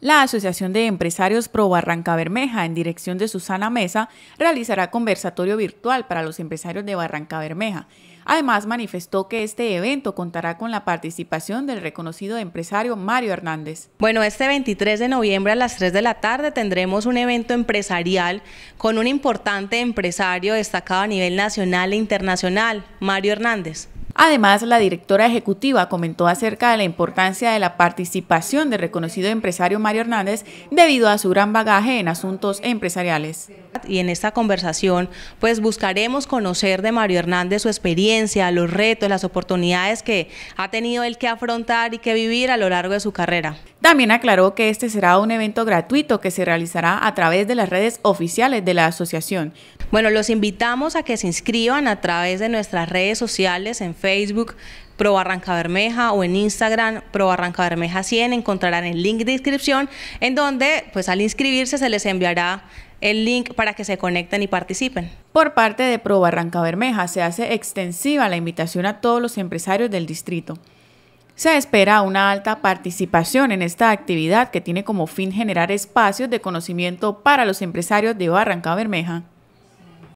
La Asociación de Empresarios Pro Barranca Bermeja, en dirección de Susana Mesa, realizará conversatorio virtual para los empresarios de Barranca Bermeja. Además, manifestó que este evento contará con la participación del reconocido empresario Mario Hernández. Bueno, este 23 de noviembre a las 3 de la tarde tendremos un evento empresarial con un importante empresario destacado a nivel nacional e internacional, Mario Hernández. Además, la directora ejecutiva comentó acerca de la importancia de la participación del reconocido empresario Mario Hernández debido a su gran bagaje en asuntos empresariales. Y en esta conversación, pues buscaremos conocer de Mario Hernández su experiencia, los retos, las oportunidades que ha tenido él que afrontar y que vivir a lo largo de su carrera. También aclaró que este será un evento gratuito que se realizará a través de las redes oficiales de la asociación. Bueno, los invitamos a que se inscriban a través de nuestras redes sociales en Facebook, Pro Barranca Bermeja o en Instagram Pro Barranca Bermeja 100 encontrarán el link de inscripción en donde pues al inscribirse se les enviará el link para que se conecten y participen. Por parte de Pro Barranca Bermeja se hace extensiva la invitación a todos los empresarios del distrito. Se espera una alta participación en esta actividad que tiene como fin generar espacios de conocimiento para los empresarios de Barranca Bermeja.